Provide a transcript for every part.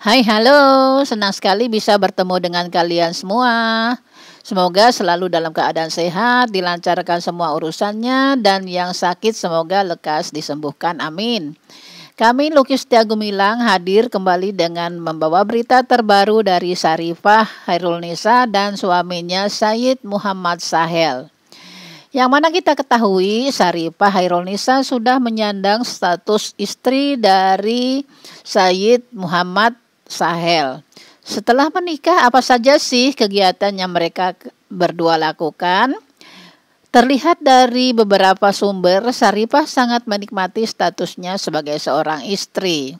Hai halo, senang sekali bisa bertemu dengan kalian semua. Semoga selalu dalam keadaan sehat, dilancarkan semua urusannya, dan yang sakit semoga lekas disembuhkan. Amin. Kami Lukis Gumilang hadir kembali dengan membawa berita terbaru dari Sarifah Hairul Nisa dan suaminya Said Muhammad Sahel. Yang mana kita ketahui Sarifah Hairul Nisa sudah menyandang status istri dari Said Muhammad Sahel. Setelah menikah, apa saja sih kegiatan yang mereka berdua lakukan? Terlihat dari beberapa sumber, Saripah sangat menikmati statusnya sebagai seorang istri.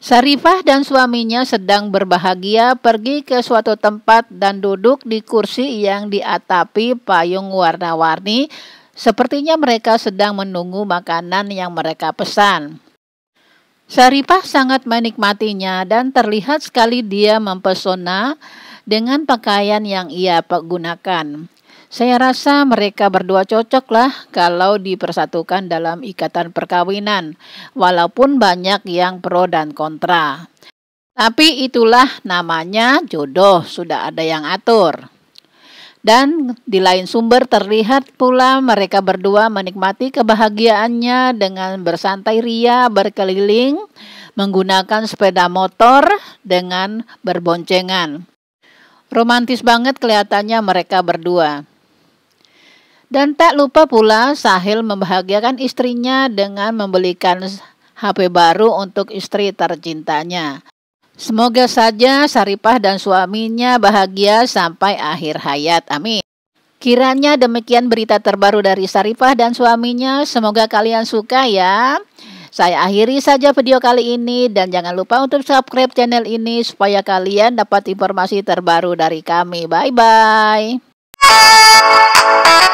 Saripah dan suaminya sedang berbahagia pergi ke suatu tempat dan duduk di kursi yang diatapi payung warna-warni. Sepertinya mereka sedang menunggu makanan yang mereka pesan. Saripah sangat menikmatinya dan terlihat sekali dia mempesona dengan pakaian yang ia gunakan. Saya rasa mereka berdua cocoklah kalau dipersatukan dalam ikatan perkawinan, walaupun banyak yang pro dan kontra. Tapi itulah namanya jodoh, sudah ada yang atur. Dan di lain sumber terlihat pula mereka berdua menikmati kebahagiaannya dengan bersantai ria berkeliling menggunakan sepeda motor dengan berboncengan. Romantis banget kelihatannya mereka berdua. Dan tak lupa pula Sahil membahagiakan istrinya dengan membelikan HP baru untuk istri tercintanya. Semoga saja Saripah dan suaminya bahagia sampai akhir hayat. Amin. Kiranya demikian berita terbaru dari Saripah dan suaminya. Semoga kalian suka ya. Saya akhiri saja video kali ini dan jangan lupa untuk subscribe channel ini supaya kalian dapat informasi terbaru dari kami. Bye bye.